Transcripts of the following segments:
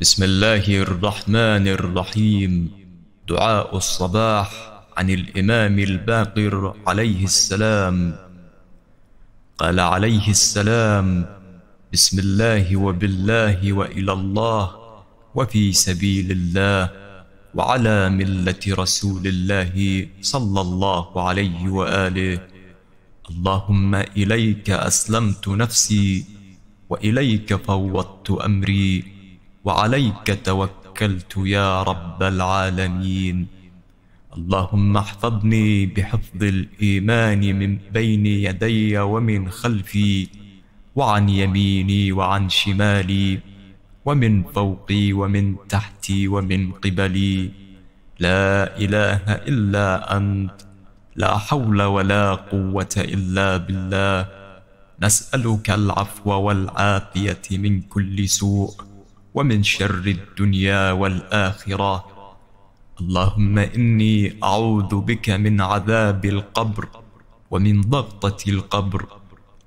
بسم الله الرحمن الرحيم دعاء الصباح عن الإمام الباقر عليه السلام قال عليه السلام بسم الله وبالله وإلى الله وفي سبيل الله وعلى ملة رسول الله صلى الله عليه وآله اللهم إليك أسلمت نفسي وإليك فوضت أمري وعليك توكلت يا رب العالمين اللهم احفظني بحفظ الإيمان من بين يدي ومن خلفي وعن يميني وعن شمالي ومن فوقي ومن تحتي ومن قبلي لا إله إلا أنت لا حول ولا قوة إلا بالله نسألك العفو والعافية من كل سوء ومن شر الدنيا والآخرة اللهم إني أعوذ بك من عذاب القبر ومن ضغطة القبر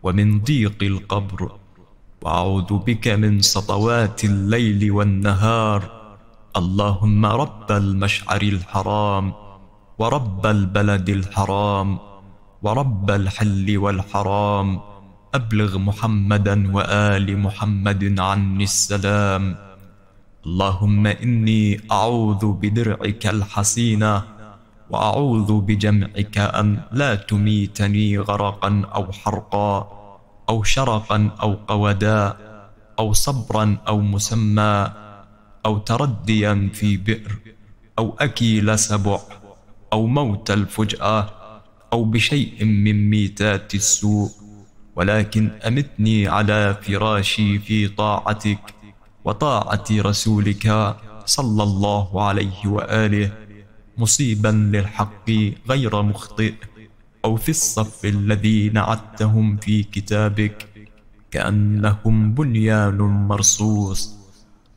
ومن ضيق القبر وأعوذ بك من سطوات الليل والنهار اللهم رب المشعر الحرام ورب البلد الحرام ورب الحل والحرام أبلغ محمدا وآل محمد عني السلام اللهم إني أعوذ بدرعك الحسينة وأعوذ بجمعك أن لا تميتني غرقا أو حرقا أو شرقا أو قودا أو صبرا أو مسمى أو ترديا في بئر أو أكيل سبع أو موت الفجأة أو بشيء من ميتات السوء ولكن أمتني على فراشي في طاعتك وطاعة رسولك صلى الله عليه وآله مصيبا للحق غير مخطئ أو في الصف الذي نعتهم في كتابك كأنهم بنيان مرصوص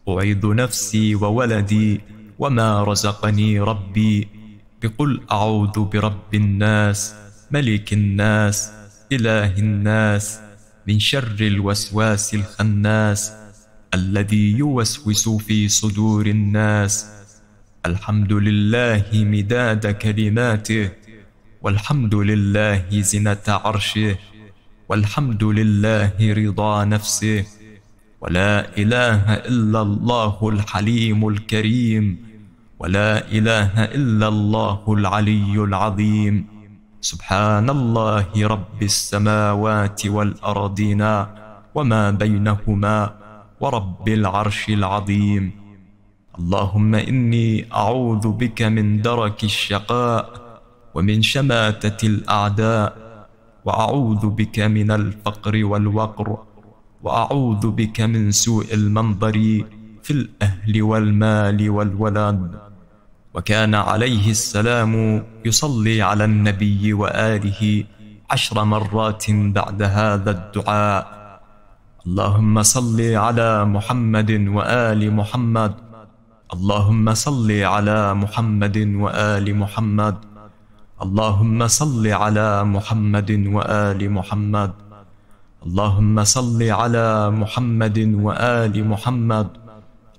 أعيد نفسي وولدي وما رزقني ربي بقل أعوذ برب الناس ملك الناس إله الناس من شر الوسواس الخناس الذي يوسوس في صدور الناس الحمد لله مداد كلماته والحمد لله زنة عرشه والحمد لله رضا نفسه ولا إله إلا الله الحليم الكريم ولا إله إلا الله العلي العظيم سبحان الله رب السماوات والأرضين وما بينهما ورب العرش العظيم اللهم إني أعوذ بك من درك الشقاء ومن شماتة الأعداء وأعوذ بك من الفقر والوقر وأعوذ بك من سوء المنظر في الأهل والمال والولد وكان عليه السلام يصلي على النبي واله عشر مرات بعد هذا الدعاء اللهم صل على محمد وال محمد اللهم صل على محمد وال محمد اللهم صل على محمد وال محمد اللهم صل على محمد وال محمد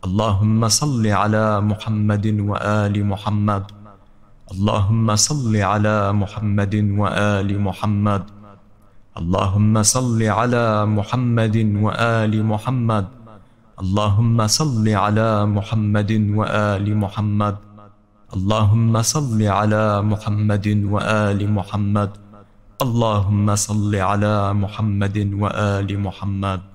اللهم صل على محمد وال محمد اللهم صل على محمد وال محمد اللهم صل على محمد وال محمد اللهم صل على محمد وال محمد اللهم صل على محمد وال محمد اللهم صل على محمد وال محمد